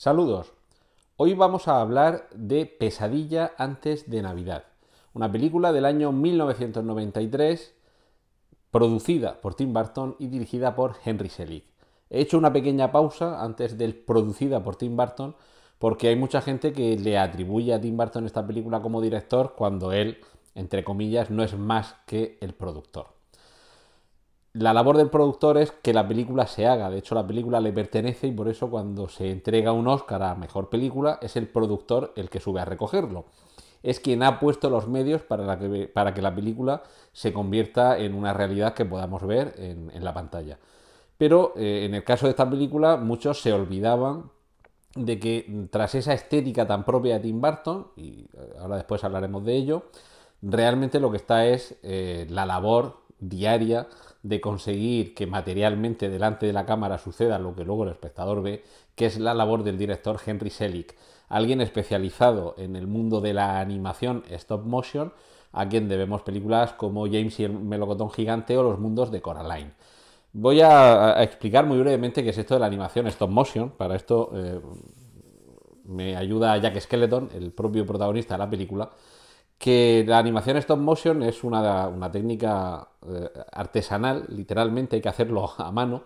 Saludos. Hoy vamos a hablar de Pesadilla antes de Navidad, una película del año 1993 producida por Tim Burton y dirigida por Henry Selick. He hecho una pequeña pausa antes del producida por Tim Burton porque hay mucha gente que le atribuye a Tim Burton esta película como director cuando él, entre comillas, no es más que el productor la labor del productor es que la película se haga. De hecho, la película le pertenece y por eso cuando se entrega un Oscar a Mejor Película es el productor el que sube a recogerlo. Es quien ha puesto los medios para, que, la película se convierta en una realidad que podamos ver en, la pantalla. Pero eh, en el caso de esta película muchos se olvidaban de que tras esa estética tan propia de Tim Burton, y eh, ahora después hablaremos de ello, realmente lo que está es eh, la labor diaria de conseguir que materialmente delante de la cámara suceda lo que luego el espectador ve, que es la labor del director Henry Selick, alguien especializado en el mundo de la animación stop motion, a quien debemos películas como James y el melocotón gigante o Los mundos de Coraline. Voy a, explicar muy brevemente qué es esto de la animación stop motion. Para esto eh, me ayuda Jack Skeleton, el propio protagonista de la película, que la animación stop motion es una, técnica eh, artesanal, literalmente hay que hacerlo a mano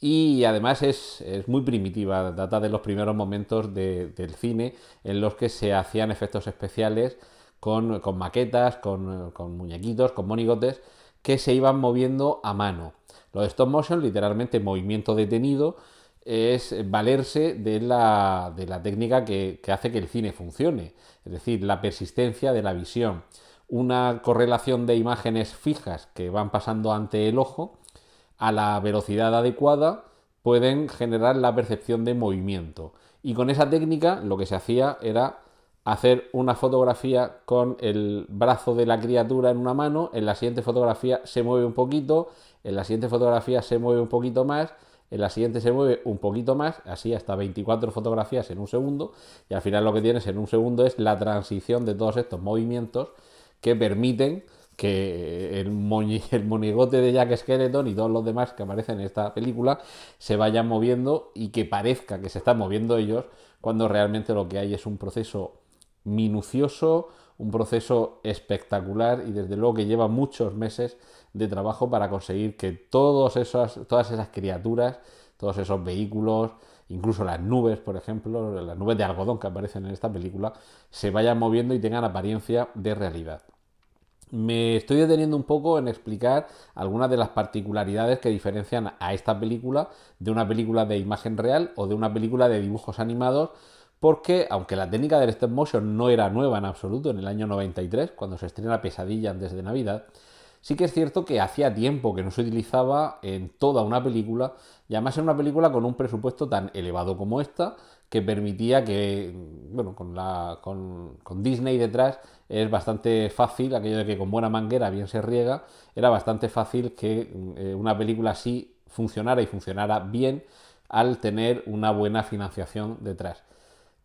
y además es, muy primitiva, data de los primeros momentos del cine en los que se hacían efectos especiales con, maquetas, con, con, muñequitos, con monigotes que se iban moviendo a mano. Los stop motion literalmente movimiento detenido es valerse de la, técnica que, que, hace que el cine funcione, es decir, la persistencia de la visión, una correlación de imágenes fijas que van pasando ante el ojo a la velocidad adecuada pueden generar la percepción de movimiento. Y con esa técnica lo que se hacía era hacer una fotografía con el brazo de la criatura en una mano, en la siguiente fotografía se mueve un poquito, en la siguiente fotografía se mueve un poquito más, en la siguiente se mueve un poquito más, así hasta 24 fotografías en un segundo, y al final lo que tienes en un segundo es la transición de todos estos movimientos que permiten que el, monigote de Jack Skeleton y todos los demás que aparecen en esta película se vayan moviendo y que parezca que se están moviendo ellos cuando realmente lo que hay es un proceso minucioso, un proceso espectacular y desde luego que lleva muchos meses de trabajo para conseguir que todas esas criaturas, todos esos vehículos, incluso las nubes, por ejemplo, las nubes de algodón que aparecen en esta película, se vayan moviendo y tengan apariencia de realidad. Me estoy deteniendo un poco en explicar algunas de las particularidades que diferencian a esta película de una película de imagen real o de una película de dibujos animados, porque aunque la técnica del stop motion no era nueva en absoluto en el año 93, cuando se estrena Pesadilla antes de Navidad, Sí que es cierto que hacía tiempo que no se utilizaba en toda una película, y además en una película con un presupuesto tan elevado como esta, que permitía que, bueno, con, la, con, Disney detrás es bastante fácil, aquello de que con buena manguera bien se riega, era bastante fácil que eh, una película así funcionara y funcionara bien al tener una buena financiación detrás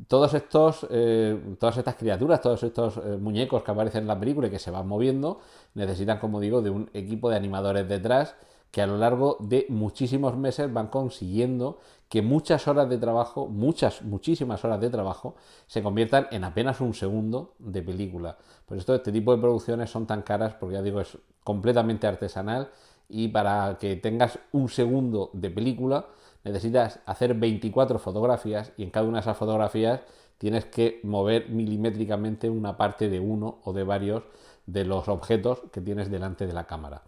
todos estos, eh, todas estas criaturas, todos estos eh, muñecos que aparecen en la película y que se van moviendo, necesitan, como digo, de un equipo de animadores detrás que a lo largo de muchísimos meses van consiguiendo que muchas horas de trabajo, muchas, muchísimas horas de trabajo, se conviertan en apenas un segundo de película. Por esto este tipo de producciones son tan caras porque ya digo, es completamente artesanal y para que tengas un segundo de película, necesitas hacer 24 fotografías y en cada una de esas fotografías tienes que mover milimétricamente una parte de uno o de varios de los objetos que tienes delante de la cámara.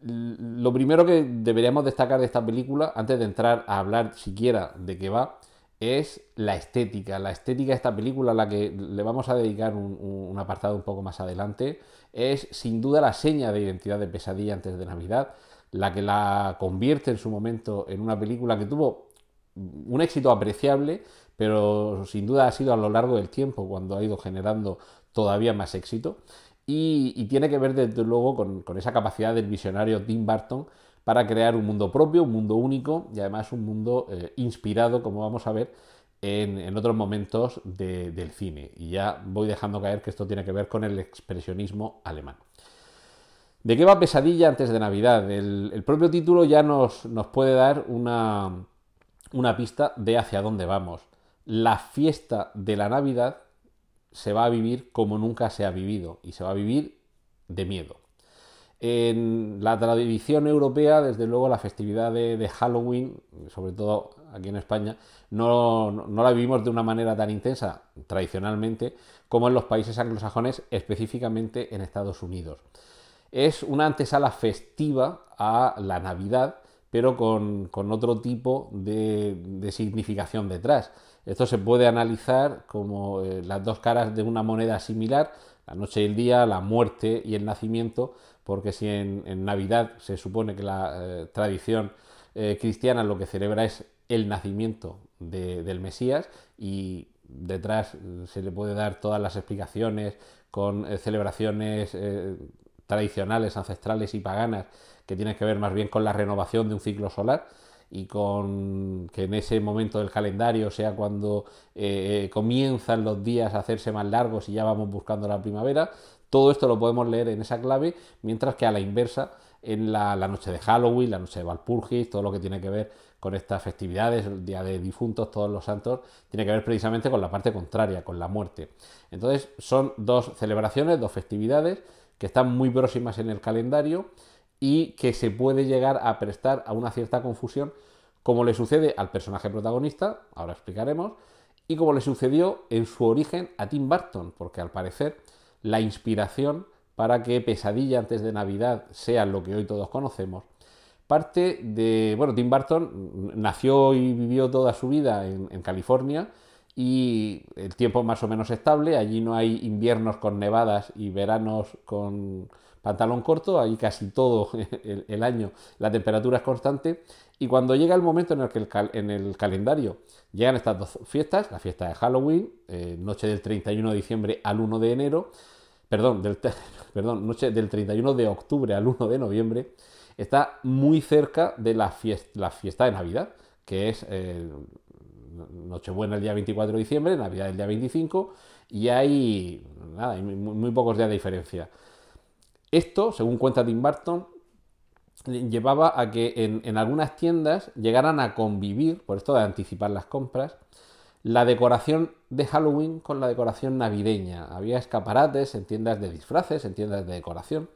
Lo primero que deberíamos destacar de esta película, antes de entrar a hablar siquiera de qué va, es la estética. La estética de esta película, a la que le vamos a dedicar un, un, apartado un poco más adelante, es sin duda la seña de identidad de Pesadilla antes de Navidad la que la convierte en su momento en una película que tuvo un éxito apreciable, pero sin duda ha sido a lo largo del tiempo cuando ha ido generando todavía más éxito. Y, tiene que ver desde luego con, esa capacidad del visionario Tim Burton para crear un mundo propio, un mundo único y además un mundo eh, inspirado, como vamos a ver, en, otros momentos del cine. Y ya voy dejando caer que esto tiene que ver con el expresionismo alemán. ¿De qué va Pesadilla antes de Navidad? El, propio título ya nos, puede dar una, pista de hacia dónde vamos. La fiesta de la Navidad se va a vivir como nunca se ha vivido y se va a vivir de miedo. En la tradición europea, desde luego, la festividad de, Halloween, sobre todo aquí en España, no, la vivimos de una manera tan intensa tradicionalmente como en los países anglosajones, específicamente en Estados Unidos. Es una antesala festiva a la Navidad, pero con, otro tipo de, significación detrás. Esto se puede analizar como eh, las dos caras de una moneda similar, la noche y el día, la muerte y el nacimiento, porque si en, Navidad se supone que la eh, tradición eh, cristiana lo que celebra es el nacimiento del Mesías y detrás se le puede dar todas las explicaciones con celebraciones tradicionales, ancestrales y paganas que tienen que ver más bien con la renovación de un ciclo solar y con que en ese momento del calendario sea cuando eh, eh, comienzan los días a hacerse más largos y ya vamos buscando la primavera, todo esto lo podemos leer en esa clave, mientras que a la inversa, en la, la noche de Halloween, la noche de Valpurgis, todo lo que tiene que ver con estas festividades, el Día de Difuntos, todos los santos, tiene que ver precisamente con la parte contraria, con la muerte. Entonces son dos celebraciones, dos festividades que están muy próximas en el calendario y que se puede llegar a prestar a una cierta confusión, como le sucede al personaje protagonista, ahora explicaremos, y como le sucedió en su origen a Tim Burton, porque al parecer la inspiración para que Pesadilla antes de Navidad sea lo que hoy todos conocemos, parte de, bueno, Tim Burton nació y vivió toda su vida en, en California, y el tiempo más o menos estable. Allí no hay inviernos con nevadas y veranos con pantalón corto, ahí casi todo el, año la temperatura es constante. Y cuando llega el momento en el que en el calendario llegan estas dos fiestas, la fiesta de Halloween, eh, noche del 31 de diciembre al 1 de enero, perdón, del, perdón, noche del 31 de octubre al 1 de noviembre, está muy cerca de la fiesta, la fiesta de Navidad, que es... Eh, Nochebuena el día 24 de diciembre, Navidad el día 25, y hay, nada, muy, pocos días de diferencia. Esto, según cuenta Tim Burton, llevaba a que en, algunas tiendas llegaran a convivir, por esto de anticipar las compras, la decoración de Halloween con la decoración navideña. Había escaparates en tiendas de disfraces, en tiendas de decoración,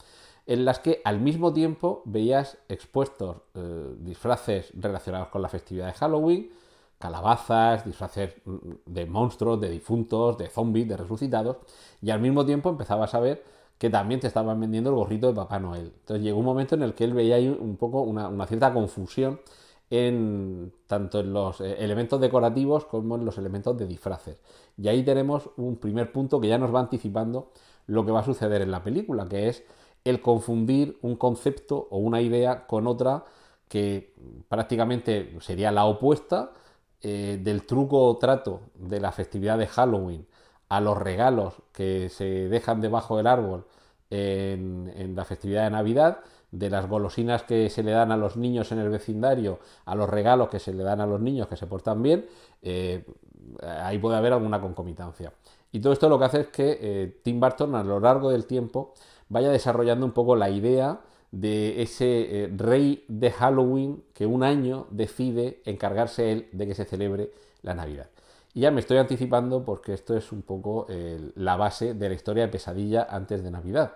en las que al mismo tiempo veías expuestos eh, disfraces relacionados con la festividad de Halloween, calabazas, disfraces mm, mm, de monstruos, de difuntos, de zombies, de resucitados, y al mismo tiempo empezaba a saber que también te estaban vendiendo el gorrito de Papá Noel. Entonces llegó un momento en el que él veía ahí un poco una, una cierta confusión en tanto en los eh, elementos decorativos como en los elementos de disfraces. Y ahí tenemos un primer punto que ya nos va anticipando lo que va a suceder en la película, que es el confundir un concepto o una idea con otra que prácticamente sería la opuesta, eh, del truco o trato de la festividad de Halloween a los regalos que se dejan debajo del árbol en, la festividad de Navidad, de las golosinas que se le dan a los niños en el vecindario, a los regalos que se le dan a los niños que se portan bien, eh, ahí puede haber alguna concomitancia. Y todo esto lo que hace es que eh, Tim Burton a lo largo del tiempo vaya desarrollando un poco la idea de ese eh, rey de Halloween que un año decide encargarse él de que se celebre la Navidad. Y ya me estoy anticipando porque esto es un poco eh, la base de la historia de Pesadilla antes de Navidad.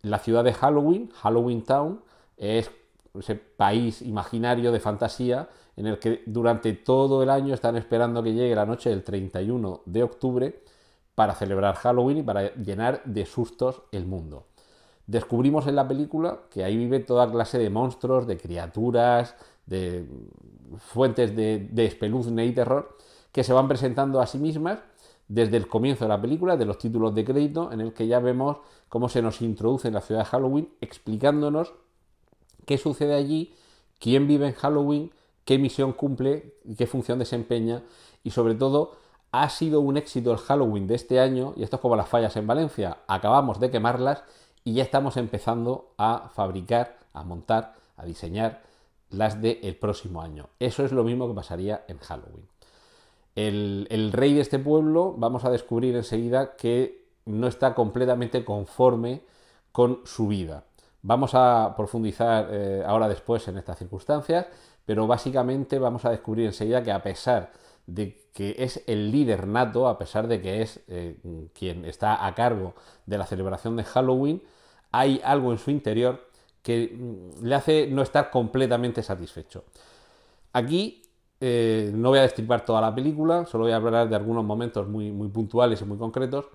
La ciudad de Halloween, Halloween Town, es ese país imaginario de fantasía en el que durante todo el año están esperando que llegue la noche del 31 de octubre para celebrar Halloween y para llenar de sustos el mundo descubrimos en la película que ahí vive toda clase de monstruos, de criaturas, de fuentes de, espeluzne y terror que se van presentando a sí mismas desde el comienzo de la película, de los títulos de crédito, en el que ya vemos cómo se nos introduce en la ciudad de Halloween, explicándonos qué sucede allí, quién vive en Halloween, qué misión cumple, qué función desempeña y sobre todo ha sido un éxito el Halloween de este año, y esto es como las fallas en Valencia, acabamos de quemarlas y ya estamos empezando a fabricar, a montar, a diseñar las del el próximo año. Eso es lo mismo que pasaría en Halloween. El, rey de este pueblo vamos a descubrir enseguida que no está completamente conforme con su vida. Vamos a profundizar eh, ahora después en estas circunstancias, pero básicamente vamos a descubrir enseguida que a pesar de que es el líder nato, a pesar de que es eh, quien está a cargo de la celebración de Halloween, hay algo en su interior que mm, le hace no estar completamente satisfecho. Aquí eh, no voy a destripar toda la película, solo voy a hablar de algunos momentos muy, muy puntuales y muy concretos.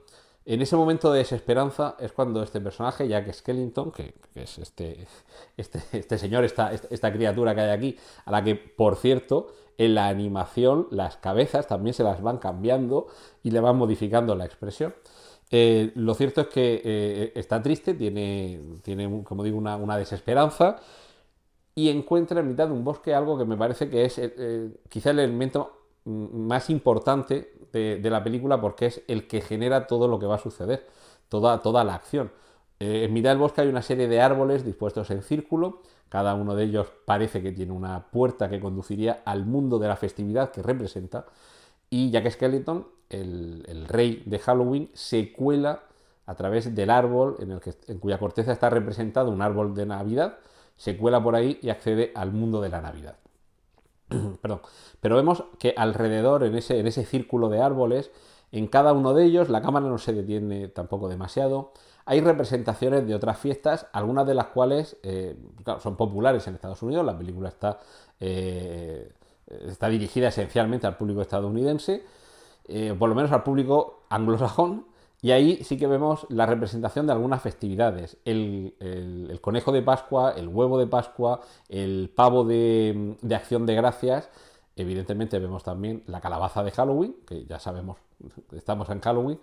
En ese momento de desesperanza es cuando este personaje, Jack Skellington, que, que es este, este, este, señor, esta, esta criatura que hay aquí, a la que, por cierto, en la animación las cabezas también se las van cambiando y le van modificando la expresión. Eh, lo cierto es que eh, está triste, tiene, tiene como digo, una, desesperanza y encuentra en mitad de un bosque algo que me parece que es eh, quizá el elemento mm, más importante de, la película porque es el que genera todo lo que va a suceder, toda, toda la acción. en mitad del bosque hay una serie de árboles dispuestos en círculo cada uno de ellos parece que tiene una puerta que conduciría al mundo de la festividad que representa. Y Jack Skeleton, el, el rey de Halloween, se cuela a través del árbol en, el que, en cuya corteza está representado un árbol de Navidad, se cuela por ahí y accede al mundo de la Navidad. Perdón. Pero vemos que alrededor, en ese, en ese círculo de árboles, en cada uno de ellos, la cámara no se detiene tampoco demasiado, hay representaciones de otras fiestas, algunas de las cuales eh, son populares en Estados Unidos, la película está, eh, está dirigida esencialmente al público estadounidense, eh, por lo menos al público anglosajón, y ahí sí que vemos la representación de algunas festividades. El, conejo de Pascua, el huevo de Pascua, el pavo de, de, acción de gracias. Evidentemente vemos también la calabaza de Halloween, que ya sabemos, estamos en Halloween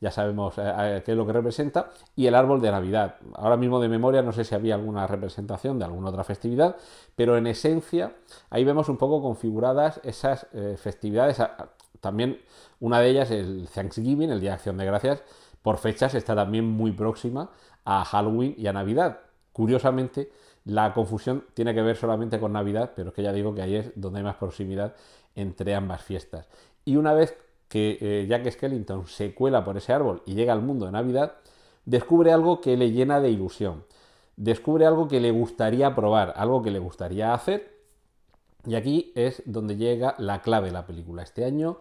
ya sabemos eh, eh, qué es lo que representa, y el árbol de Navidad. Ahora mismo de memoria no sé si había alguna representación de alguna otra festividad, pero en esencia ahí vemos un poco configuradas esas eh, festividades. Ah, también una de ellas, el Thanksgiving, el Día de Acción de Gracias, por fechas está también muy próxima a Halloween y a Navidad. Curiosamente, la confusión tiene que ver solamente con Navidad, pero es que ya digo que ahí es donde hay más proximidad entre ambas fiestas. Y una vez que eh, Jack Skellington se cuela por ese árbol y llega al mundo de Navidad, descubre algo que le llena de ilusión, descubre algo que le gustaría probar, algo que le gustaría hacer, y aquí es donde llega la clave de la película. Este año,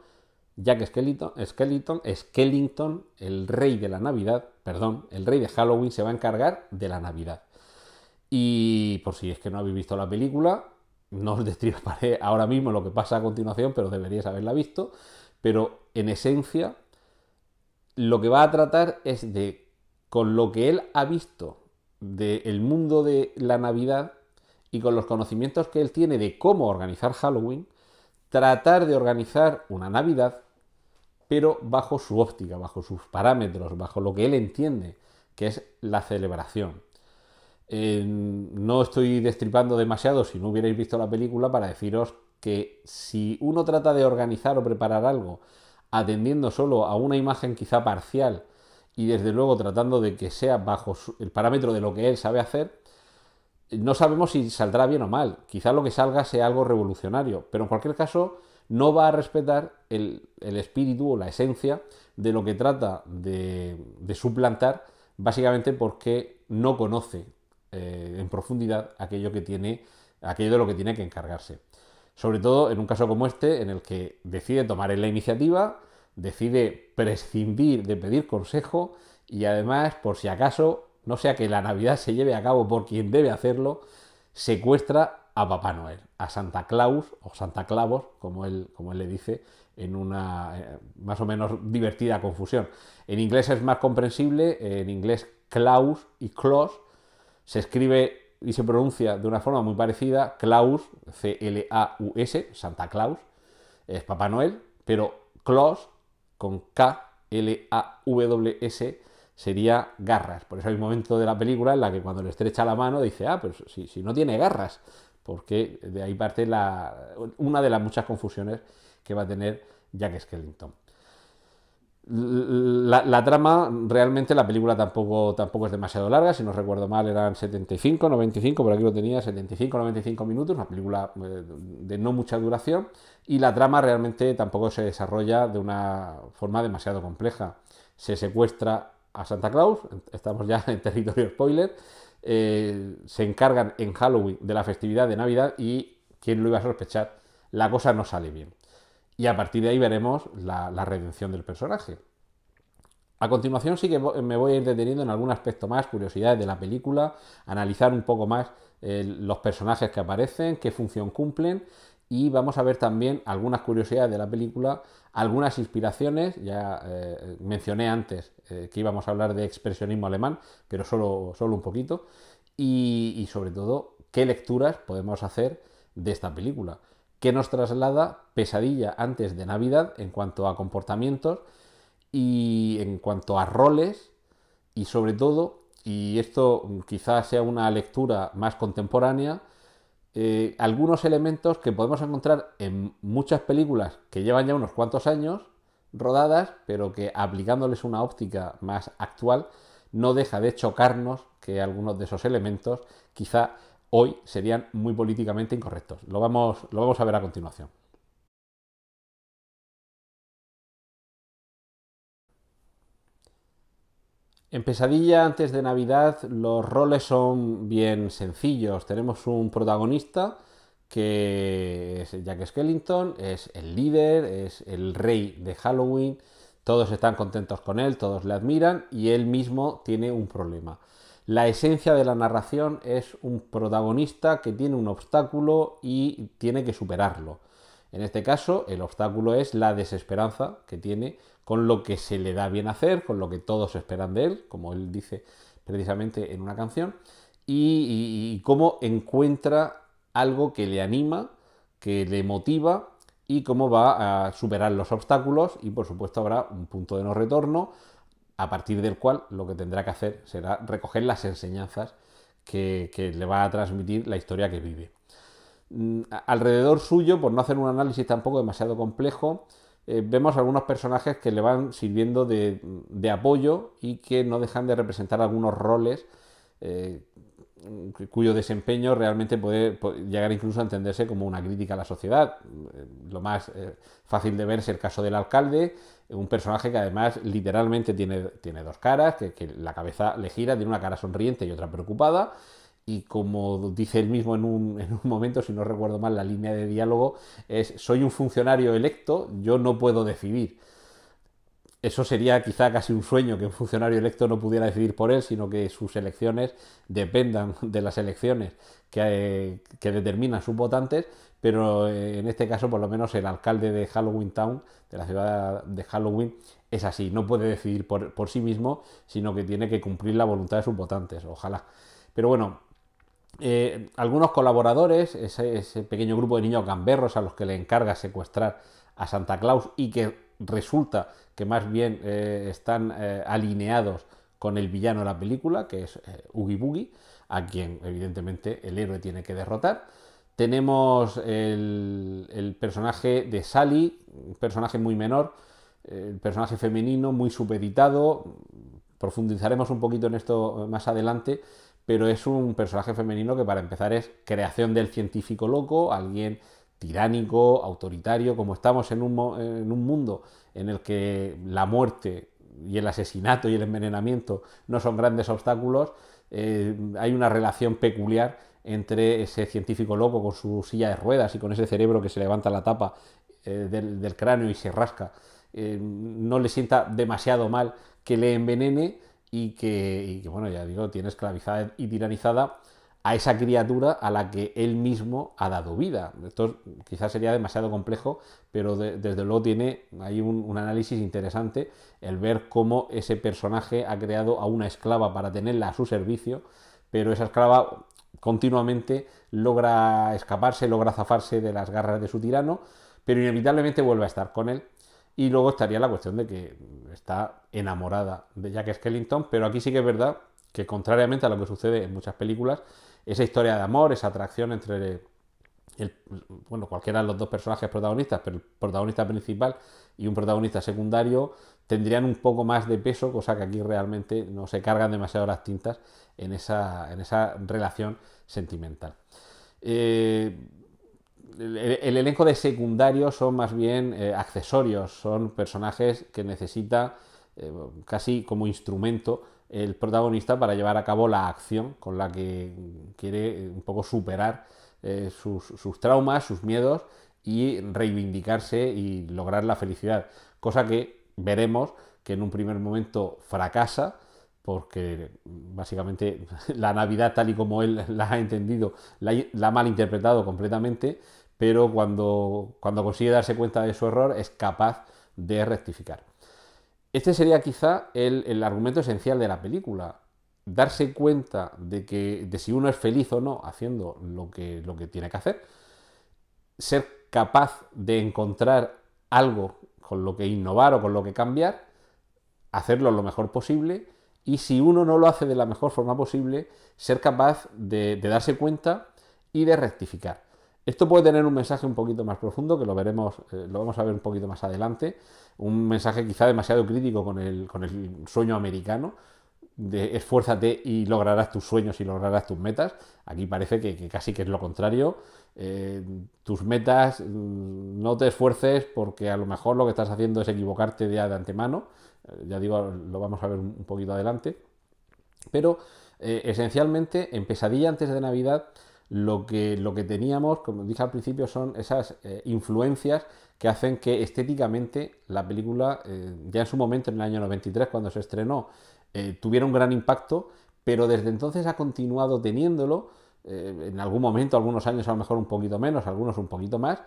Jack Skellington, Skellington, Skellington, el rey de la Navidad, perdón, el rey de Halloween se va a encargar de la Navidad. Y por si es que no habéis visto la película, no os destriparé ahora mismo lo que pasa a continuación, pero deberíais haberla visto. Pero en esencia, lo que va a tratar es de, con lo que él ha visto del mundo de la Navidad y con los conocimientos que él tiene de cómo organizar Halloween, tratar de organizar una Navidad, pero bajo su óptica, bajo sus parámetros, bajo lo que él entiende, que es la celebración. Eh, no estoy destripando demasiado si no hubierais visto la película para deciros que si uno trata de organizar o preparar algo atendiendo solo a una imagen quizá parcial y desde luego tratando de que sea bajo el parámetro de lo que él sabe hacer, no sabemos si saldrá bien o mal. Quizá lo que salga sea algo revolucionario, pero en cualquier caso no va a respetar el, espíritu o la esencia de lo que trata de, suplantar, básicamente porque no conoce eh, en profundidad aquello que tiene, aquello de lo que tiene que encargarse sobre todo en un caso como este, en el que decide tomar la iniciativa, decide prescindir de pedir consejo y además, por si acaso, no sea que la Navidad se lleve a cabo por quien debe hacerlo, secuestra a Papá Noel, a Santa Claus o Santa Clavos, como él, como él le dice, en una eh, más o menos divertida confusión. En inglés es más comprensible, en inglés Klaus y Claus se escribe y se pronuncia de una forma muy parecida Klaus, C-L-A-U-S, Santa Claus, es Papá Noel, pero Klaus, con K-L-A-W-S sería garras. Por eso hay un momento de la película en la que cuando le estrecha la mano dice, ah, pues si, si no tiene garras, porque de ahí parte la, una de las muchas confusiones que va a tener Jack Skellington la, trama, realmente la película tampoco, tampoco es demasiado larga, si no recuerdo mal eran 75, 95, por aquí lo tenía, 75, 95 minutos, una película eh, de no mucha duración, y la trama realmente tampoco se desarrolla de una forma demasiado compleja. Se secuestra a Santa Claus, estamos ya en territorio spoiler, eh, se encargan en Halloween de la festividad de Navidad y, quién lo iba a sospechar, la cosa no sale bien. Y a partir de ahí veremos la, redención del personaje. A continuación sí que me voy a ir deteniendo en algún aspecto más, curiosidades de la película, analizar un poco más eh, los personajes que aparecen, qué función cumplen y vamos a ver también algunas curiosidades de la película, algunas inspiraciones, ya eh, mencioné antes eh, que íbamos a hablar de expresionismo alemán, pero solo, un poquito, y sobre todo qué lecturas podemos hacer de esta película que nos traslada pesadilla antes de Navidad en cuanto a comportamientos y en cuanto a roles y sobre todo, y esto quizás sea una lectura más contemporánea, eh, algunos elementos que podemos encontrar en muchas películas que llevan ya unos cuantos años rodadas, pero que aplicándoles una óptica más actual, no deja de chocarnos que algunos de esos elementos quizá hoy serían muy políticamente incorrectos. Lo vamos, a ver a continuación. En Pesadilla antes de Navidad los roles son bien sencillos. Tenemos un protagonista que es Jack Skellington, es el líder, es el rey de Halloween, todos están contentos con él, todos le admiran y él mismo tiene un problema. La esencia de la narración es un protagonista que tiene un obstáculo y tiene que superarlo. En este caso, el obstáculo es la desesperanza que tiene con lo que se le da bien hacer, con lo que todos esperan de él, como él dice precisamente en una canción, y, cómo encuentra algo que le anima, que le motiva y cómo va a superar los obstáculos y por supuesto habrá un punto de no retorno a partir del cual lo que tendrá que hacer será recoger las enseñanzas que, le va a transmitir la historia que vive. Mm, alrededor suyo, por no hacer un análisis tampoco demasiado complejo, eh, vemos algunos personajes que le van sirviendo de, apoyo y que no dejan de representar algunos roles eh, cuyo desempeño realmente puede, llegar incluso a entenderse como una crítica a la sociedad. Eh, lo más eh, fácil de ver es el caso del alcalde, un personaje que además literalmente tiene, dos caras, que, la cabeza le gira, tiene una cara sonriente y otra preocupada, y como dice él mismo en un, en un, momento, si no recuerdo mal, la línea de diálogo es soy un funcionario electo, yo no puedo decidir eso sería quizá casi un sueño que un funcionario electo no pudiera decidir por él, sino que sus elecciones dependan de las elecciones que, eh, determinan sus votantes, pero eh, en este caso por lo menos el alcalde de Halloween Town, de la ciudad de Halloween, es así, no puede decidir por, sí mismo, sino que tiene que cumplir la voluntad de sus votantes, ojalá. Pero bueno, eh, algunos colaboradores, ese, ese, pequeño grupo de niños gamberros a los que le encarga secuestrar a Santa Claus y que resulta que más bien eh, están eh, alineados con el villano de la película, que es eh, Oogie Boogie, a quien evidentemente el héroe tiene que derrotar. Tenemos el, personaje de Sally, un personaje muy menor, el personaje femenino muy supeditado. Profundizaremos un poquito en esto más adelante, pero es un personaje femenino que para empezar es creación del científico loco, alguien tiránico, autoritario, como estamos en un, mundo en el que la muerte y el asesinato y el envenenamiento no son grandes obstáculos, eh, hay una relación peculiar entre ese científico loco con su silla de ruedas y con ese cerebro que se levanta la tapa eh, del, cráneo y se rasca. Eh, no le sienta demasiado mal que le envenene y que, y que bueno, ya digo, tiene esclavizada y tiranizada a esa criatura a la que él mismo ha dado vida. Esto quizás sería demasiado complejo, pero desde luego tiene ahí un, un, análisis interesante el ver cómo ese personaje ha creado a una esclava para tenerla a su servicio, pero esa esclava continuamente logra escaparse, logra zafarse de las garras de su tirano, pero inevitablemente vuelve a estar con él. Y luego estaría la cuestión de que está enamorada de Jack Skellington, pero aquí sí que es verdad que contrariamente a lo que sucede en muchas películas, esa historia de amor, esa atracción entre bueno, cualquiera de los dos personajes protagonistas, pero el protagonista principal y un protagonista secundario tendrían un poco más de peso, cosa que aquí realmente no se cargan demasiado las tintas en esa, en esa relación sentimental. Eh, el, elenco de secundarios son más bien eh, accesorios, son personajes que necesita eh, casi como instrumento el protagonista para llevar a cabo la acción con la que quiere eh, un poco superar eh, sus, traumas, sus miedos y reivindicarse y lograr la felicidad. Cosa que veremos que en un primer momento fracasa porque básicamente la Navidad tal y como él la ha entendido la, ha malinterpretado completamente, pero cuando, cuando consigue darse cuenta de su error es capaz de rectificar. Este sería quizá el, argumento esencial de la película. Darse cuenta de que si uno es feliz o no haciendo lo que, lo que tiene que hacer. Ser capaz de encontrar algo con lo que innovar o con lo que cambiar. Hacerlo lo mejor posible. Y si uno no lo hace de la mejor forma posible, ser capaz de darse cuenta y de rectificar. Esto puede tener un mensaje un poquito más profundo, que lo veremos, eh, lo vamos a ver un poquito más adelante. Un mensaje quizá demasiado crítico con el, sueño americano, de esfuérzate y lograrás tus sueños y lograrás tus metas. Aquí parece que, casi que es lo contrario. Eh, tus metas, mm, no te esfuerces porque a lo mejor lo que estás haciendo es equivocarte ya de antemano. Eh, ya digo, lo vamos a ver un poquito adelante. Pero esencialmente en Pesadilla antes de Navidad lo que, lo que teníamos, como dije al principio, son esas eh, influencias que hacen que estéticamente la película, eh, ya en su momento, en el año 93, cuando se estrenó, eh, tuviera un gran impacto, pero desde entonces ha continuado teniéndolo, en algún momento, algunos años a lo mejor un poquito menos, algunos un poquito más,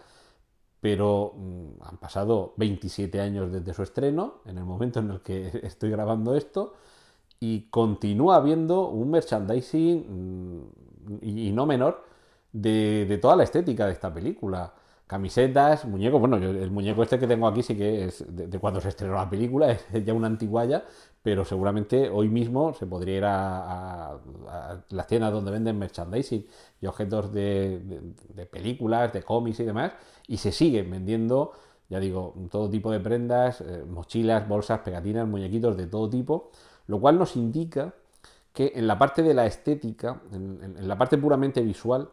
pero mm, han pasado 27 años desde su estreno, en el momento en el que estoy grabando esto, y continúa habiendo un merchandising... Mm, y no menor, de, toda la estética de esta película. Camisetas, muñecos, bueno, el muñeco este que tengo aquí sí que es de, cuando se estrenó la película, es ya una antiguaya, pero seguramente hoy mismo se podría ir a, las tiendas donde venden merchandising y objetos de, películas, de cómics y demás, y se siguen vendiendo ya digo, todo tipo de prendas, eh, mochilas, bolsas, pegatinas, muñequitos de todo tipo, lo cual nos indica que en la parte de la estética, en, la parte puramente visual,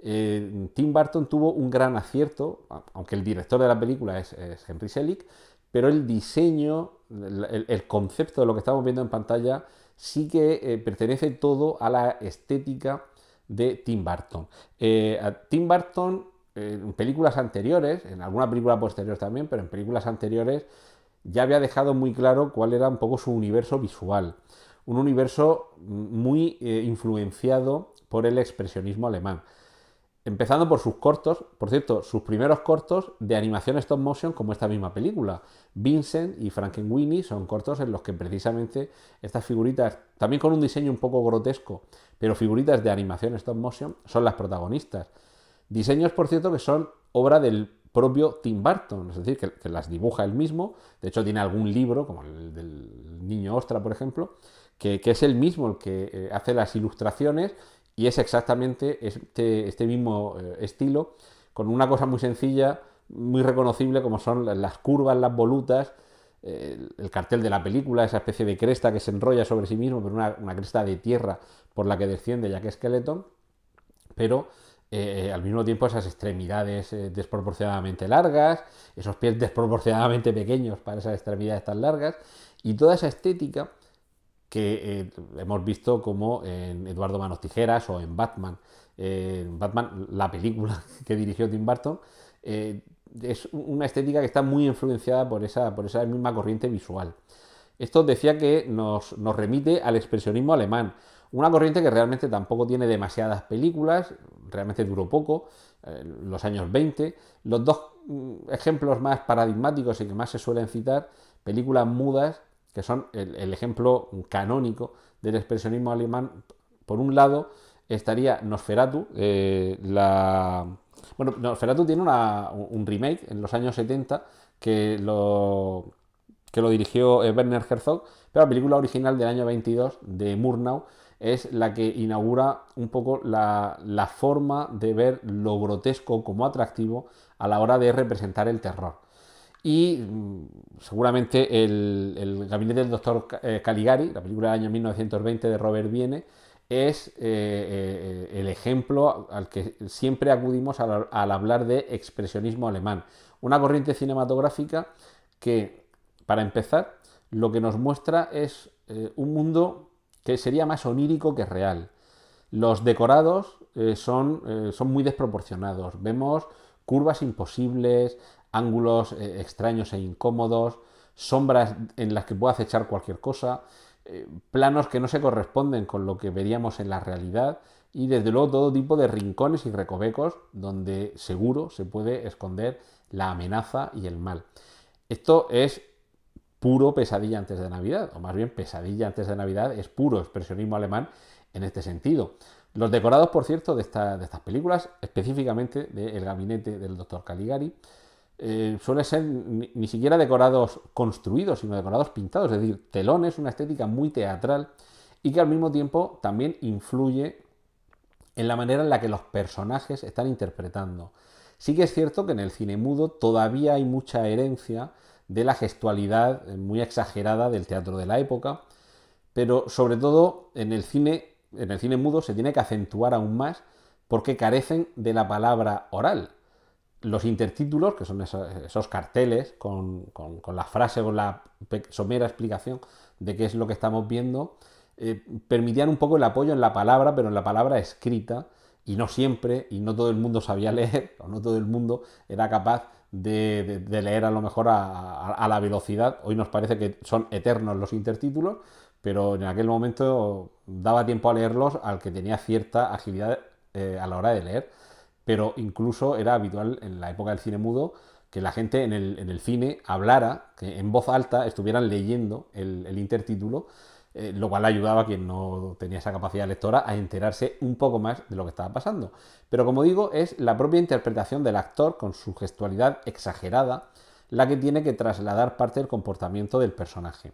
eh, Tim Burton tuvo un gran acierto, aunque el director de la película es, Henry Selick, pero el diseño, el, concepto de lo que estamos viendo en pantalla, sí que eh, pertenece todo a la estética de Tim Burton. Eh, Tim Burton, en películas anteriores, en alguna película posterior también, pero en películas anteriores, ya había dejado muy claro cuál era un poco su universo visual un universo muy eh, influenciado por el expresionismo alemán. Empezando por sus cortos, por cierto, sus primeros cortos de animación stop motion como esta misma película. Vincent y Frankenweenie son cortos en los que precisamente estas figuritas, también con un diseño un poco grotesco, pero figuritas de animación stop motion, son las protagonistas. Diseños, por cierto, que son obra del propio Tim Burton, es decir, que, que las dibuja él mismo. De hecho, tiene algún libro, como el del niño ostra, por ejemplo, que, es el mismo el que eh, hace las ilustraciones y es exactamente este, este mismo eh, estilo, con una cosa muy sencilla, muy reconocible, como son las curvas, las volutas, eh, el, cartel de la película, esa especie de cresta que se enrolla sobre sí mismo, pero una, cresta de tierra por la que desciende Jack Skeleton, pero al mismo tiempo esas extremidades desproporcionadamente largas, esos pies desproporcionadamente pequeños para esas extremidades tan largas, y toda esa estética que eh, hemos visto como en Eduardo Manos Tijeras o en Batman. Eh, Batman, la película que dirigió Tim Burton, eh, es una estética que está muy influenciada por esa, por esa misma corriente visual. Esto decía que nos, nos remite al expresionismo alemán, una corriente que realmente tampoco tiene demasiadas películas, realmente duró poco, los años 20. Los dos mm, ejemplos más paradigmáticos y que más se suelen citar, películas mudas que son el, ejemplo canónico del expresionismo alemán. Por un lado estaría Nosferatu, eh, la... Bueno, Nosferatu tiene una, un remake en los años 70 que lo, que lo dirigió eh, Werner Herzog, pero la película original del año 22 de Murnau es la que inaugura un poco la forma de ver lo grotesco como atractivo a la hora de representar el terror y mm, seguramente el, gabinete del doctor eh, Caligari, la película del año 1920 de Robert Viene, es eh, eh, el ejemplo al que siempre acudimos al, hablar de expresionismo alemán, una corriente cinematográfica que, para empezar, lo que nos muestra es un mundo que sería más onírico que real. Los decorados son, son, muy desproporcionados. Vemos curvas imposibles, ángulos eh, extraños e incómodos, sombras en las que puede acechar cualquier cosa, eh, planos que no se corresponden con lo que veríamos en la realidad y desde luego todo tipo de rincones y recovecos donde seguro se puede esconder la amenaza y el mal. Esto es puro pesadilla antes de Navidad, o más bien pesadilla antes de Navidad es puro expresionismo alemán en este sentido. Los decorados, por cierto, de, estas películas, específicamente del El gabinete del doctor Caligari, eh, suele ser ni, siquiera decorados construidos, sino decorados pintados, es decir, telones, una estética muy teatral y que al mismo tiempo también influye en la manera en la que los personajes están interpretando. Sí que es cierto que en el cine mudo todavía hay mucha herencia de la gestualidad muy exagerada del teatro de la época, pero sobre todo en el cine, en el cine mudo se tiene que acentuar aún más porque carecen de la palabra oral los intertítulos, que son esos, carteles con, la frase, con la somera explicación de qué es lo que estamos viendo, eh, permitían un poco el apoyo en la palabra, pero en la palabra escrita, y no siempre, y no todo el mundo sabía leer, o no todo el mundo era capaz de, leer a lo mejor a, la velocidad. Hoy nos parece que son eternos los intertítulos, pero en aquel momento daba tiempo a leerlos al que tenía cierta agilidad eh, a la hora de leer pero incluso era habitual en la época del cine mudo que la gente en el, cine hablara, que en voz alta estuvieran leyendo el, intertítulo, eh, lo cual ayudaba a quien no tenía esa capacidad lectora a enterarse un poco más de lo que estaba pasando. Pero como digo, es la propia interpretación del actor con su gestualidad exagerada la que tiene que trasladar parte del comportamiento del personaje.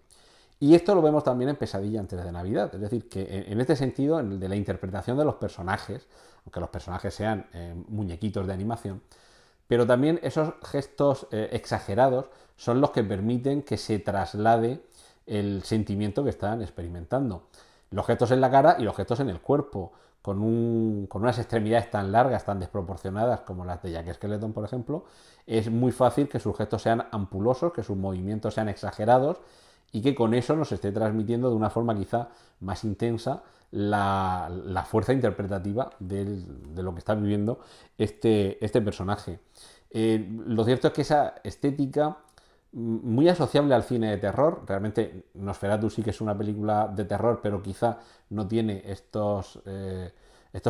Y esto lo vemos también en Pesadilla antes de Navidad. Es decir, que en este sentido, en el de la interpretación de los personajes, aunque los personajes sean eh, muñequitos de animación, pero también esos gestos eh, exagerados son los que permiten que se traslade el sentimiento que están experimentando. Los gestos en la cara y los gestos en el cuerpo, con, con unas extremidades tan largas, tan desproporcionadas como las de Jack Skeleton, por ejemplo, es muy fácil que sus gestos sean ampulosos, que sus movimientos sean exagerados y que con eso nos esté transmitiendo de una forma quizá más intensa la, fuerza interpretativa de lo que está viviendo este, este personaje. Eh, lo cierto es que esa estética mm, muy asociable al cine de terror, realmente Nosferatu sí que es una película de terror, pero quizá no tiene estos, eh,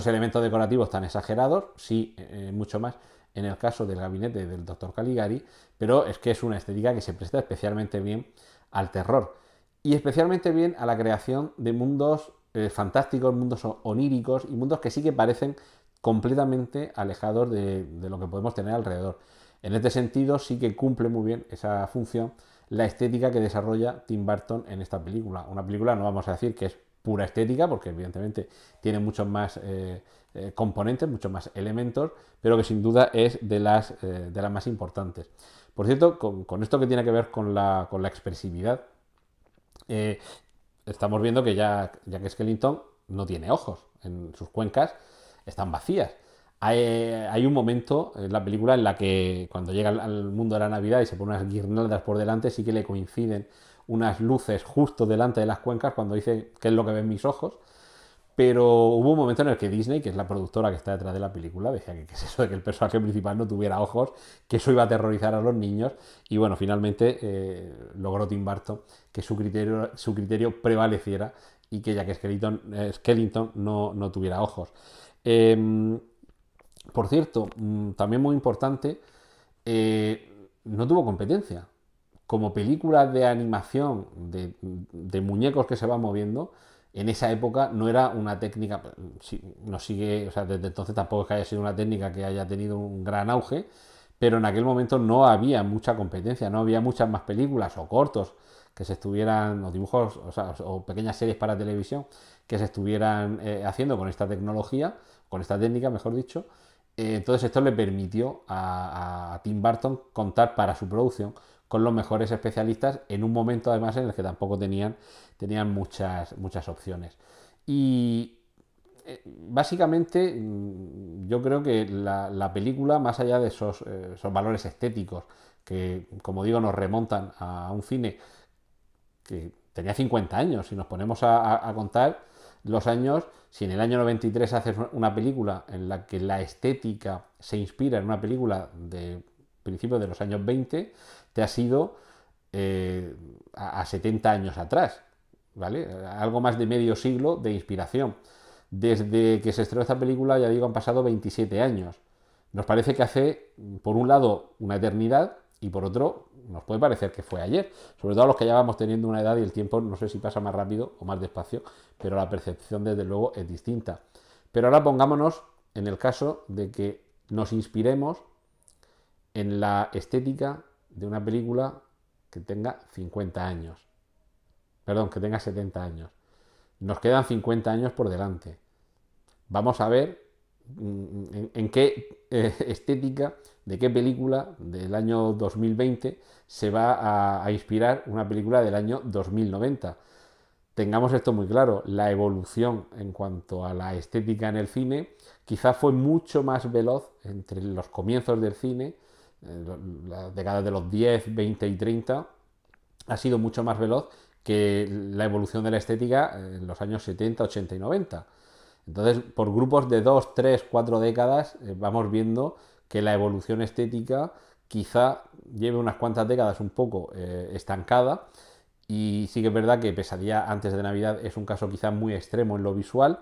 elementos decorativos tan exagerados, sí, eh, mucho más en el caso del gabinete del doctor Caligari, pero es que es una estética que se presta especialmente bien al terror y especialmente bien a la creación de mundos eh, fantásticos, mundos oníricos y mundos que sí que parecen completamente alejados de, lo que podemos tener alrededor. En este sentido sí que cumple muy bien esa función la estética que desarrolla Tim Burton en esta película. Una película, no vamos a decir que es pura estética, porque evidentemente tiene muchos más eh, eh, componentes, muchos más elementos, pero que sin duda es de las, de las más importantes. Por cierto, con, esto que tiene que ver con la, expresividad, eh, estamos viendo que ya que Skellington no tiene ojos en sus cuencas, están vacías. Hay, un momento en la película en la que cuando llega al, al mundo de la Navidad y se pone unas guirnaldas por delante, sí que le coinciden unas luces justo delante de las cuencas cuando dice qué es lo que ven mis ojos. Pero hubo un momento en el que Disney, que es la productora que está detrás de la película, decía que qué es eso de que el personaje principal no tuviera ojos, que eso iba a aterrorizar a los niños. Y bueno, finalmente eh, logró Tim Burton que su criterio, su criterio prevaleciera y que ya que Skellington, eh, no, tuviera ojos. Em, por cierto, mm, también muy importante, eh, no tuvo competencia. Como película de animación de, de muñecos que se van moviendo, en esa época no era una técnica, no sigue, o sea, desde entonces tampoco es que haya sido una técnica que haya tenido un gran auge, pero en aquel momento no había mucha competencia, no había muchas más películas o cortos que se estuvieran, o dibujos, o, pequeñas series para televisión que se estuvieran eh, haciendo con esta tecnología, con esta técnica, mejor dicho. Eh, entonces esto le permitió a, a Tim Burton contar para su producción con los mejores especialistas en un momento además en el que tampoco tenían, tenían muchas, muchas opciones. Y eh, básicamente mm, yo creo que la, película, más allá de eh, esos, valores estéticos, que como digo nos remontan a un cine que tenía 50 años, si nos ponemos a, a contar los años, si en el año 93 haces una película en la que la estética se inspira en una película de principios de los años 20, te ha sido eh, a, 70 años atrás, ¿vale? Algo más de medio siglo de inspiración. Desde que se estrenó esta película, ya digo, han pasado 27 años. Nos parece que hace, por un lado, una eternidad y por otro, nos puede parecer que fue ayer. Sobre todo los que ya vamos teniendo una edad y el tiempo no sé si pasa más rápido o más despacio, pero la percepción desde luego es distinta. Pero ahora pongámonos en el caso de que nos inspiremos en la estética, de una película que tenga 50 años. Perdón, que tenga 70 años. Nos quedan 50 años por delante. Vamos a ver mm, mm, en, qué eh, estética, de qué película del año 2020 se va a, a inspirar una película del año 2090. Tengamos esto muy claro, la evolución en cuanto a la estética en el cine quizá fue mucho más veloz entre los comienzos del cine eh, la década de los 10, 20 y 30, ha sido mucho más veloz que la evolución de la estética en los años 70, 80 y 90. Entonces, por grupos de 2, 3, 4 décadas, eh, vamos viendo que la evolución estética quizá lleve unas cuantas décadas un poco eh, estancada. Y sí que es verdad que Pesadilla antes de Navidad es un caso quizá muy extremo en lo visual,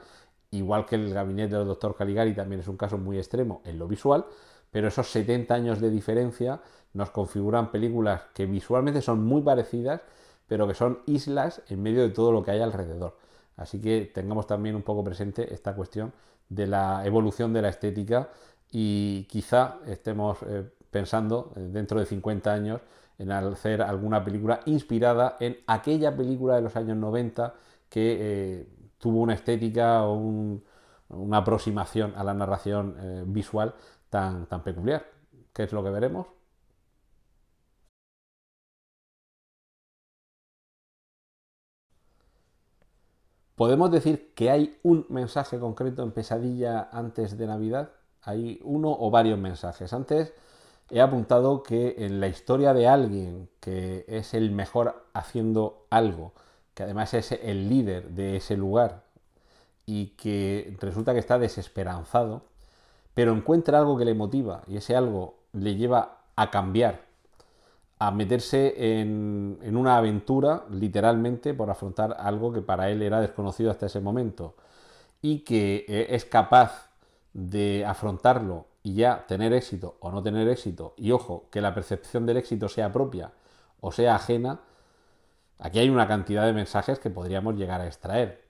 igual que el gabinete del doctor Caligari también es un caso muy extremo en lo visual, pero esos 70 años de diferencia nos configuran películas que visualmente son muy parecidas, pero que son islas en medio de todo lo que hay alrededor. Así que tengamos también un poco presente esta cuestión de la evolución de la estética y quizá estemos eh, pensando eh, dentro de 50 años en hacer alguna película inspirada en aquella película de los años 90 que eh, tuvo una estética o una aproximación a la narración visual tan, peculiar. ¿Qué es lo que veremos? ¿Podemos decir que hay un mensaje concreto en pesadilla antes de Navidad? Hay uno o varios mensajes. Antes he apuntado que en la historia de alguien que es el mejor haciendo algo, que además es el líder de ese lugar y que resulta que está desesperanzado, pero encuentra algo que le motiva y ese algo le lleva a cambiar, a meterse en, una aventura literalmente por afrontar algo que para él era desconocido hasta ese momento y que e, es capaz de afrontarlo y ya tener éxito o no tener éxito, y ojo, que la percepción del éxito sea propia o sea ajena, aquí hay una cantidad de mensajes que podríamos llegar a extraer.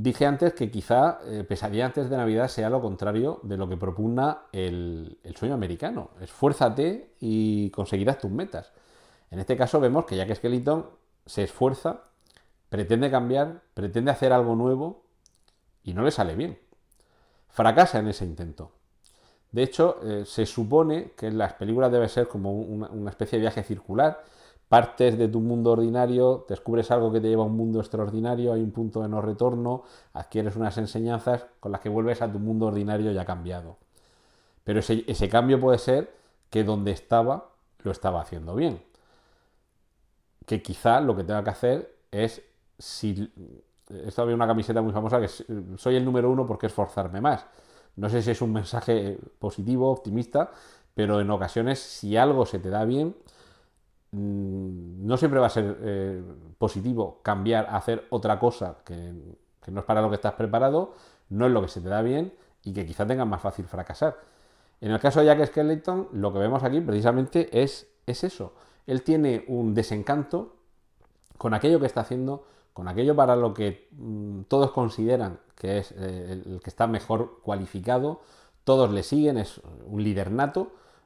Dije antes que quizá eh, Pesadilla antes de Navidad sea lo contrario de lo que propugna el, sueño americano. Esfuérzate y conseguirás tus metas. En este caso vemos que Jack Skeleton se esfuerza, pretende cambiar, pretende hacer algo nuevo y no le sale bien. Fracasa en ese intento. De hecho, eh, se supone que las películas debe ser como una especie de viaje circular partes de tu mundo ordinario, descubres algo que te lleva a un mundo extraordinario, hay un punto de no retorno, adquieres unas enseñanzas con las que vuelves a tu mundo ordinario ya cambiado. Pero ese, cambio puede ser que donde estaba lo estaba haciendo bien. Que quizá lo que tenga que hacer es, si... Esto había una camiseta muy famosa que soy el número uno porque esforzarme más. No sé si es un mensaje positivo, optimista, pero en ocasiones si algo se te da bien, Mm, no siempre va a ser eh, positivo cambiar, hacer otra cosa que, no es para lo que estás preparado, no es lo que se te da bien y que quizá tenga más fácil fracasar. En el caso de Jack Skellington, lo que vemos aquí precisamente es, es eso. Él tiene un desencanto con aquello que está haciendo, con aquello para lo que mm, todos consideran que es eh, el que está mejor cualificado, todos le siguen, es un líder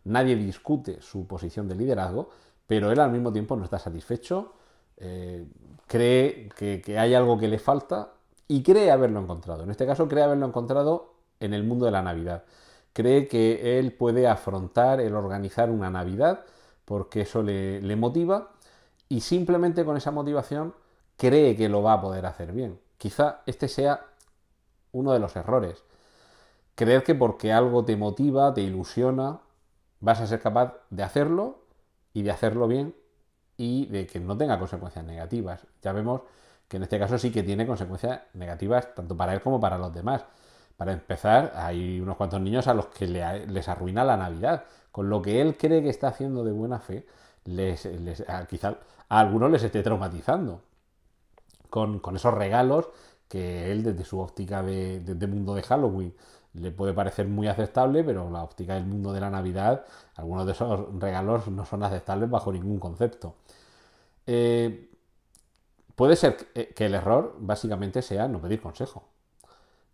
nadie discute su posición de liderazgo pero él al mismo tiempo no está satisfecho, eh, cree que, hay algo que le falta y cree haberlo encontrado. En este caso, cree haberlo encontrado en el mundo de la Navidad. Cree que él puede afrontar el organizar una Navidad porque eso le motiva y simplemente con esa motivación cree que lo va a poder hacer bien. Quizá este sea uno de los errores. Creer que porque algo te motiva, te ilusiona, vas a ser capaz de hacerlo y de hacerlo bien y de que no tenga consecuencias negativas. Ya vemos que en este caso sí que tiene consecuencias negativas tanto para él como para los demás. Para empezar, hay unos cuantos niños a los que les arruina la Navidad, con lo que él cree que está haciendo de buena fe, les, quizá a algunos les esté traumatizando con, esos regalos que él desde su óptica de mundo de Halloween le puede parecer muy aceptable, pero la óptica del mundo de la Navidad, algunos de esos regalos no son aceptables bajo ningún concepto. Eh, puede ser eh, que el error básicamente sea no pedir consejo.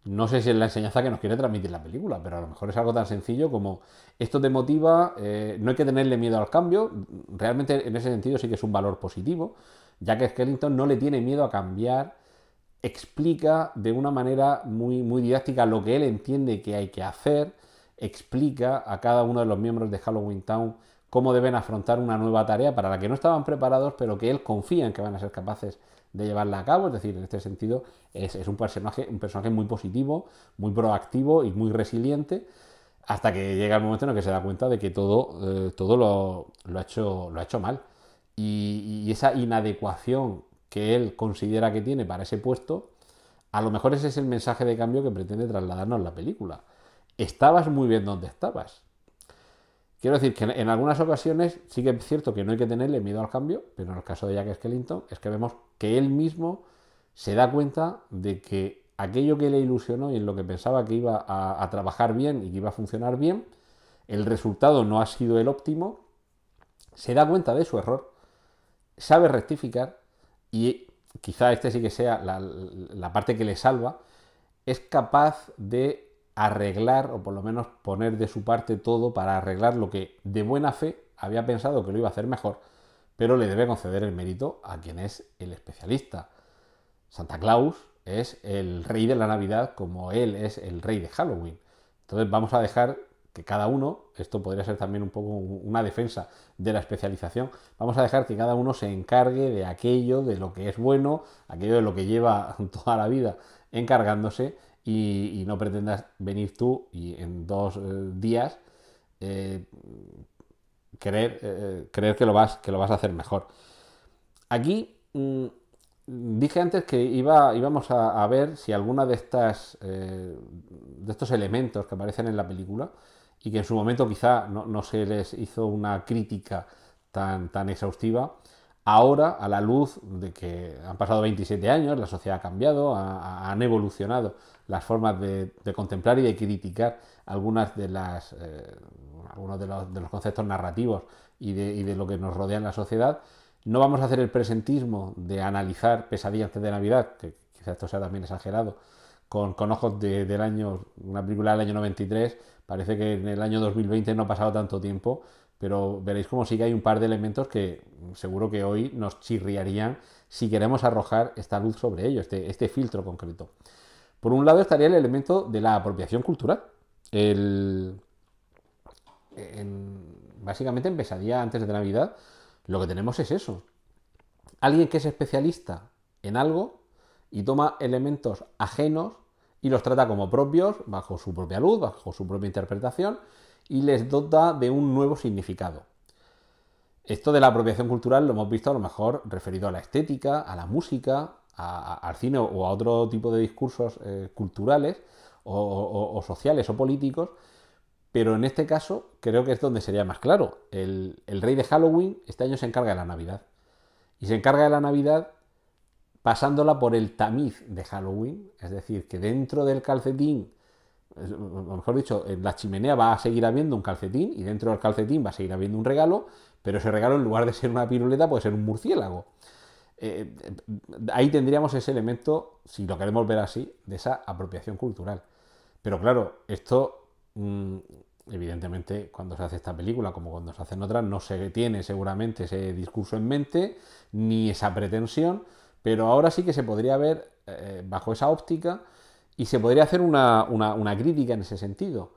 No sé si es la enseñanza que nos quiere transmitir la película, pero a lo mejor es algo tan sencillo como esto te motiva, eh, no hay que tenerle miedo al cambio, realmente en ese sentido sí que es un valor positivo, ya que Skellington no le tiene miedo a cambiar explica de una manera muy, muy didáctica lo que él entiende que hay que hacer, explica a cada uno de los miembros de Halloween Town cómo deben afrontar una nueva tarea para la que no estaban preparados, pero que él confía en que van a ser capaces de llevarla a cabo. Es decir, en este sentido es, un, personaje, un personaje muy positivo, muy proactivo y muy resiliente, hasta que llega el momento en el que se da cuenta de que todo, eh, todo lo, ha hecho, lo ha hecho mal. y esa inadecuación que él considera que tiene para ese puesto, a lo mejor ese es el mensaje de cambio que pretende trasladarnos la película. Estabas muy bien donde estabas. Quiero decir que en algunas ocasiones sí que es cierto que no hay que tenerle miedo al cambio, pero en el caso de Jack Skellington es que vemos que él mismo se da cuenta de que aquello que le ilusionó y en lo que pensaba que iba a, a trabajar bien y que iba a funcionar bien, el resultado no ha sido el óptimo, se da cuenta de su error, sabe rectificar y quizá este sí que sea la, parte que le salva, es capaz de arreglar o por lo menos poner de su parte todo para arreglar lo que de buena fe había pensado que lo iba a hacer mejor, pero le debe conceder el mérito a quien es el especialista. Santa Claus es el rey de la Navidad como él es el rey de Halloween. Entonces vamos a dejar que cada uno, esto podría ser también un poco una defensa de la especialización, vamos a dejar que cada uno se encargue de aquello, de lo que es bueno, aquello de lo que lleva toda la vida encargándose y, no pretendas venir tú y en dos eh, días eh, eh, creer, que, lo vas, que lo vas a hacer mejor. Aquí mm, dije antes que iba, íbamos a, a ver si alguna de estas de estos elementos que aparecen en la película y que en su momento quizá no, se les hizo una crítica tan, tan exhaustiva. Ahora, a la luz de que han pasado 27 años, la sociedad ha cambiado, han evolucionado las formas de, contemplar y de criticar algunas de las, eh, algunos de los, conceptos narrativos y de, lo que nos rodea en la sociedad, no vamos a hacer el presentismo de analizar pesadillas de Navidad, que quizá esto sea también exagerado, con, con ojos del año, una película del año 93, Parece que en el año 2020 no ha pasado tanto tiempo, pero veréis como sí que hay un par de elementos que seguro que hoy nos chirriarían si queremos arrojar esta luz sobre ello, este, este filtro concreto. Por un lado estaría el elemento de la apropiación cultural. básicamente en pesadilla antes de Navidad lo que tenemos es eso. Alguien que es especialista en algo y toma elementos ajenos y los trata como propios, bajo su propia luz, bajo su propia interpretación, y les dota de un nuevo significado. Esto de la apropiación cultural lo hemos visto a lo mejor referido a la estética, a la música, al cine o a otro tipo de discursos eh, culturales o, sociales o políticos, pero en este caso creo que es donde sería más claro. el rey de Halloween este año se encarga de la Navidad. Y se encarga de la Navidad pasándola por el tamiz de Halloween, es decir, que dentro del calcetín, o mejor dicho, en la chimenea va a seguir habiendo un calcetín y dentro del calcetín va a seguir habiendo un regalo, pero ese regalo en lugar de ser una piruleta puede ser un murciélago. Eh, eh, ahí tendríamos ese elemento, si lo queremos ver así, de esa apropiación cultural. Pero claro, esto mm, evidentemente cuando se hace esta película como cuando se hacen otras no se tiene seguramente ese discurso en mente ni esa pretensión, pero ahora sí que se podría ver eh, bajo esa óptica y se podría hacer una, crítica en ese sentido.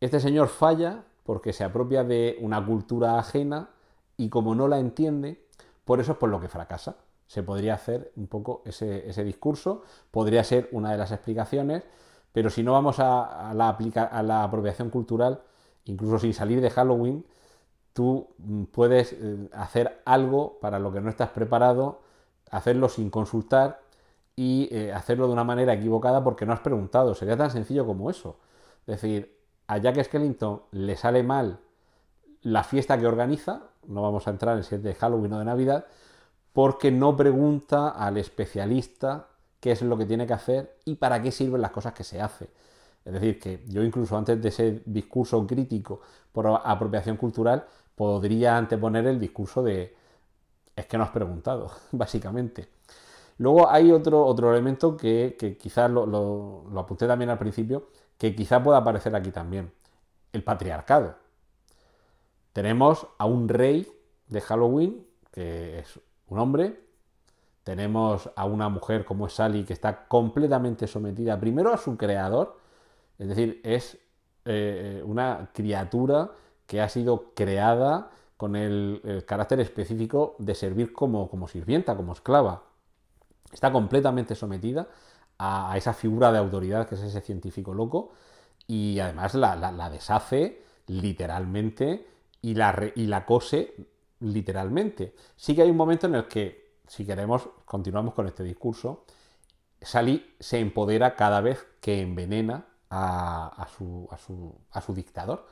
Este señor falla porque se apropia de una cultura ajena y como no la entiende, por eso es por lo que fracasa. Se podría hacer un poco ese, discurso, podría ser una de las explicaciones, pero si no vamos a, la, a la apropiación cultural, incluso sin salir de Halloween, tú mm, puedes eh, hacer algo para lo que no estás preparado hacerlo sin consultar y eh, hacerlo de una manera equivocada porque no has preguntado. Sería tan sencillo como eso. Es decir, a Jack Skellington le sale mal la fiesta que organiza, no vamos a entrar en si es de Halloween o de Navidad, porque no pregunta al especialista qué es lo que tiene que hacer y para qué sirven las cosas que se hace. Es decir, que yo incluso antes de ese discurso crítico por apropiación cultural podría anteponer el discurso de es que no has preguntado, básicamente. Luego hay otro, otro elemento que, quizás lo, apunté también al principio, que quizás pueda aparecer aquí también, el patriarcado. Tenemos a un rey de Halloween, que es un hombre, tenemos a una mujer como es Sally, que está completamente sometida primero a su creador, es decir, es eh, una criatura que ha sido creada con el, eh, carácter específico de servir como, sirvienta, como esclava. Está completamente sometida a, esa figura de autoridad que es ese científico loco y además la, deshace literalmente y la, cose literalmente. Sí que hay un momento en el que, si queremos, continuamos con este discurso, Sally se empodera cada vez que envenena a su dictador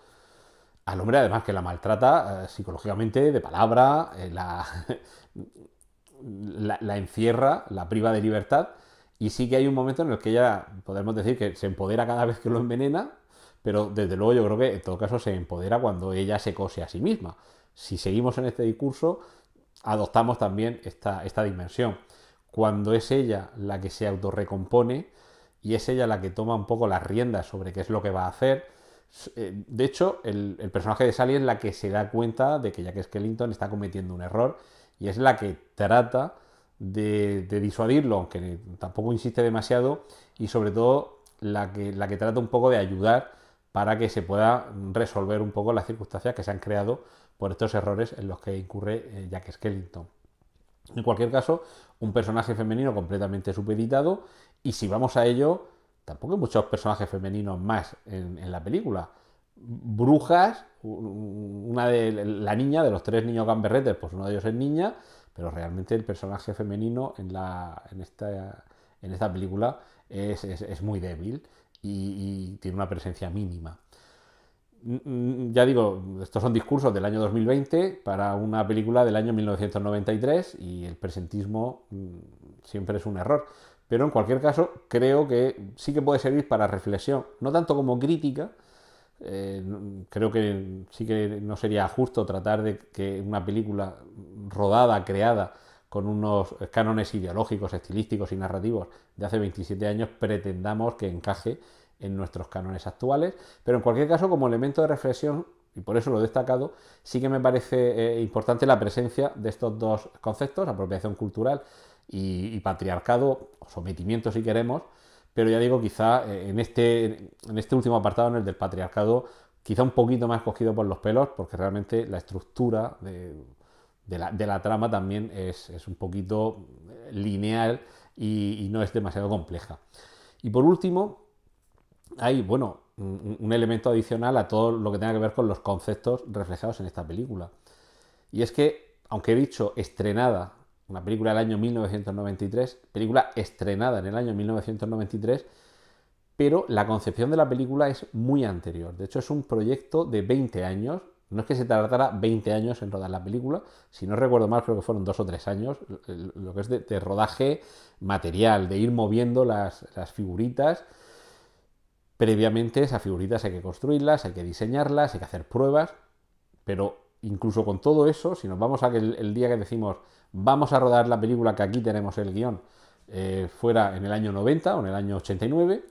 al hombre además que la maltrata eh, psicológicamente, de palabra, eh, la, encierra, la priva de libertad. Y sí que hay un momento en el que ella, podemos decir que se empodera cada vez que lo envenena, pero desde luego yo creo que en todo caso se empodera cuando ella se cose a sí misma. Si seguimos en este discurso, adoptamos también esta, esta dimensión. Cuando es ella la que se autorrecompone y es ella la que toma un poco las riendas sobre qué es lo que va a hacer, eh, de hecho, el, personaje de Sally es la que se da cuenta de que Jack Skellington está cometiendo un error y es la que trata de, disuadirlo, aunque tampoco insiste demasiado, y sobre todo la que, la que trata un poco de ayudar para que se pueda resolver un poco las circunstancias que se han creado por estos errores en los que incurre eh, Jack Skellington. En cualquier caso, un personaje femenino completamente supeditado y si vamos a ello, tampoco hay muchos personajes femeninos más en, la película. Brujas, una de la niña de los tres niños gamberretes, pues uno de ellos es niña, pero realmente el personaje femenino en, esta, película es, muy débil y, tiene una presencia mínima. Mm, mm, ya digo, estos son discursos del año 2020 para una película del año 1993 y el presentismo mm, siempre es un error. Pero en cualquier caso, creo que sí que puede servir para reflexión, no tanto como crítica. Eh, creo que sí que no sería justo tratar de que una película rodada, creada, con unos cánones ideológicos, estilísticos y narrativos de hace 27 años, pretendamos que encaje en nuestros cánones actuales. Pero en cualquier caso, como elemento de reflexión, y por eso lo he destacado, sí que me parece eh, importante la presencia de estos dos conceptos, apropiación cultural y, patriarcado, o sometimiento si queremos, pero ya digo, quizá eh, en este, en este último apartado, en el del patriarcado, quizá un poquito más cogido por los pelos, porque realmente la estructura de, la, trama también es, un poquito eh, lineal y, no es demasiado compleja. Y por último, hay, bueno, un elemento adicional a todo lo que tenga que ver con los conceptos reflejados en esta película. Y es que, aunque he dicho estrenada una película del año 1993, película estrenada en el año 1993, pero la concepción de la película es muy anterior. De hecho, es un proyecto de 20 años. No es que se tardara 20 años en rodar la película, si no recuerdo mal, creo que fueron dos o tres años, lo que es de, rodaje material, de ir moviendo las, las figuritas. Previamente esas figuritas hay que construirlas, hay que diseñarlas, hay que hacer pruebas, pero incluso con todo eso, si nos vamos a que el, día que decimos vamos a rodar la película que aquí tenemos el guión, eh, fuera en el año 90 o en el año 89,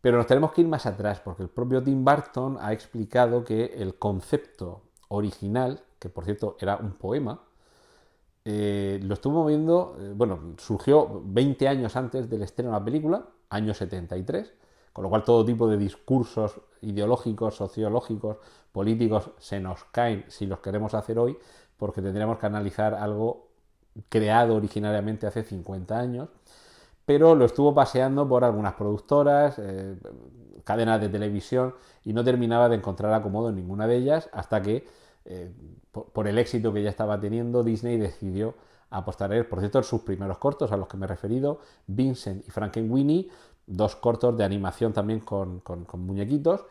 pero nos tenemos que ir más atrás, porque el propio Tim Burton ha explicado que el concepto original, que por cierto era un poema, eh, lo estuvo moviendo, eh, bueno, surgió 20 años antes del estreno de la película, año 73, con lo cual todo tipo de discursos ideológicos, sociológicos, políticos se nos caen si los queremos hacer hoy, porque tendríamos que analizar algo creado originariamente hace 50 años, pero lo estuvo paseando por algunas productoras, eh, cadenas de televisión, y no terminaba de encontrar acomodo en ninguna de ellas hasta que, eh, por, el éxito que ya estaba teniendo, Disney decidió apostar el proyecto Por sus primeros cortos a los que me he referido, Vincent y Frankenweenie, dos cortos de animación también con, muñequitos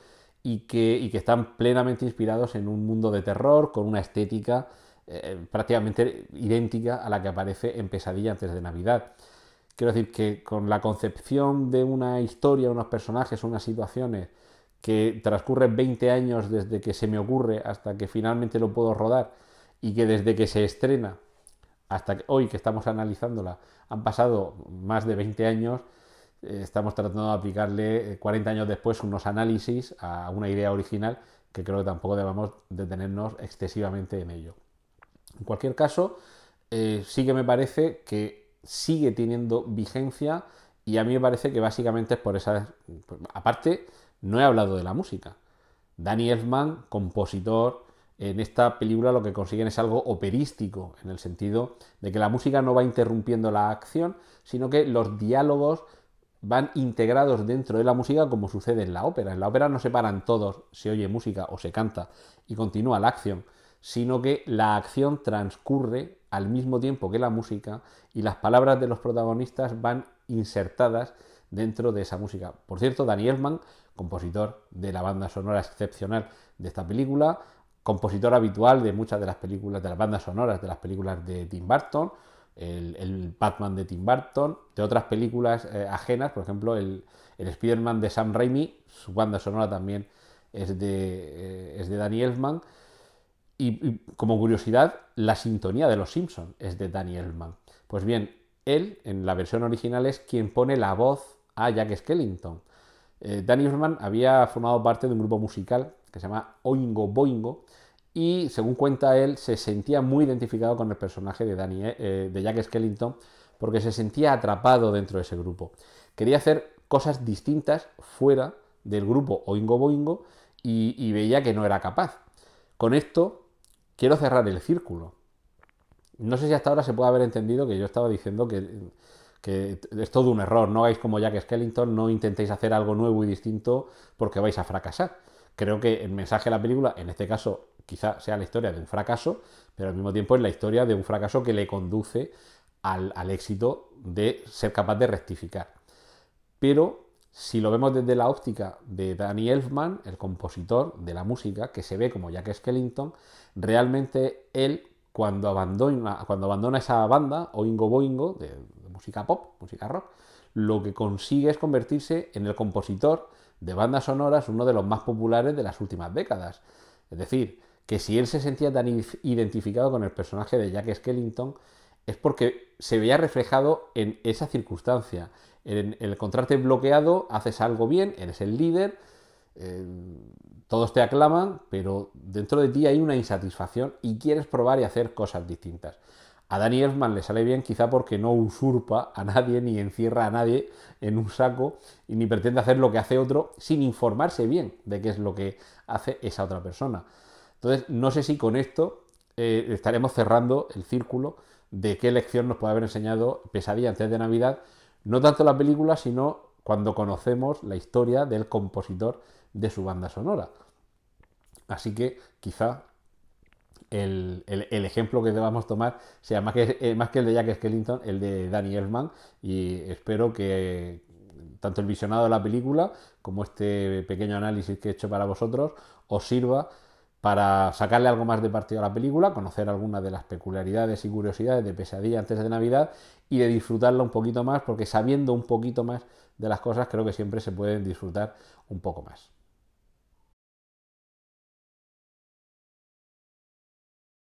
y que, están plenamente inspirados en un mundo de terror con una estética eh, prácticamente idéntica a la que aparece en Pesadilla antes de Navidad. Quiero decir que con la concepción de una historia, unos personajes, unas situaciones que transcurren 20 años desde que se me ocurre hasta que finalmente lo puedo rodar y que desde que se estrena hasta hoy que estamos analizándola han pasado más de 20 años, estamos tratando de aplicarle 40 eh, años después unos análisis a una idea original que creo que tampoco debamos detenernos excesivamente en ello. En cualquier caso, eh, sí que me parece que sigue teniendo vigencia y a mí me parece que básicamente es por esa... Pues, aparte, no he hablado de la música. Danny Elfman, compositor, en esta película lo que consiguen es algo operístico, en el sentido de que la música no va interrumpiendo la acción, sino que los diálogos van integrados dentro de la música como sucede en la ópera. En la ópera no se paran todos, se oye música o se canta y continúa la acción, sino que la acción transcurre al mismo tiempo que la música y las palabras de los protagonistas van insertadas dentro de esa música. Por cierto, Daniel Mann, compositor de la banda sonora excepcional de esta película, compositor habitual de muchas de las películas, de las bandas sonoras de las películas de Tim Burton, el, Batman de Tim Burton, de otras películas eh, ajenas, por ejemplo, el, Spider-Man de Sam Raimi, su banda sonora también es de, eh, es Danny Elfman. Y, como curiosidad, la sintonía de Los Simpsons es de Danny Elfman. Pues bien, él en la versión original es quien pone la voz a Jack Skellington. Eh, Danny Elfman había formado parte de un grupo musical que se llama Oingo Boingo, y según cuenta él, se sentía muy identificado con el personaje de, eh, eh, de Jack Skellington porque se sentía atrapado dentro de ese grupo. Quería hacer cosas distintas fuera del grupo Oingo Boingo y, veía que no era capaz. Con esto quiero cerrar el círculo. No sé si hasta ahora se puede haber entendido que yo estaba diciendo que, que es todo un error, no hagáis como Jack Skellington, no intentéis hacer algo nuevo y distinto porque vais a fracasar. Creo que el mensaje de la película, en este caso quizá sea la historia de un fracaso, pero al mismo tiempo es la historia de un fracaso que le conduce al, éxito de ser capaz de rectificar. Pero si lo vemos desde la óptica de Danny Elfman, el compositor de la música, que se ve como Jack Skellington, realmente él cuando abandona, esa banda, Oingo Boingo, de música pop, música rock, lo que consigue es convertirse en el compositor de bandas sonoras, uno de los más populares de las últimas décadas. Es decir, que si él se sentía tan identificado con el personaje de Jack Skellington, es porque se veía reflejado en esa circunstancia. En el contraste bloqueado, haces algo bien, eres el líder, eh, todos te aclaman, pero dentro de ti hay una insatisfacción y quieres probar y hacer cosas distintas. A Danny Elfman le sale bien quizá porque no usurpa a nadie ni encierra a nadie en un saco y ni pretende hacer lo que hace otro sin informarse bien de qué es lo que hace esa otra persona. Entonces, no sé si con esto eh, estaremos cerrando el círculo de qué lección nos puede haber enseñado Pesadilla antes de Navidad, no tanto la película, sino cuando conocemos la historia del compositor de su banda sonora. Así que quizá el, ejemplo que debamos tomar sea más que, eh, más que el de Jack Skellington, el de Danny Elfman, y espero que tanto el visionado de la película como este pequeño análisis que he hecho para vosotros os sirva para sacarle algo más de partido a la película, conocer algunas de las peculiaridades y curiosidades de Pesadilla antes de Navidad y de disfrutarla un poquito más, porque sabiendo un poquito más de las cosas creo que siempre se pueden disfrutar un poco más.